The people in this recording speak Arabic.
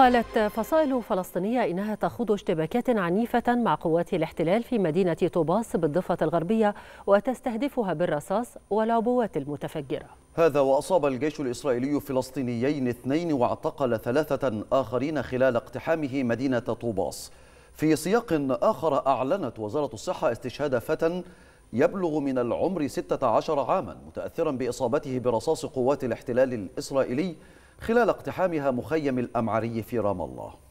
قالت فصائل فلسطينية إنها تخوض اشتباكات عنيفة مع قوات الاحتلال في مدينة طوباس بالضفة الغربية وتستهدفها بالرصاص والعبوات المتفجرة هذا وأصاب الجيش الإسرائيلي فلسطينيين اثنين واعتقل ثلاثة آخرين خلال اقتحامه مدينة طوباس في سياق آخر أعلنت وزارة الصحة استشهاد فتى يبلغ من العمر 16 عاما متأثرا بإصابته برصاص قوات الاحتلال الإسرائيلي خلال اقتحامها مخيم الأمعري في رام الله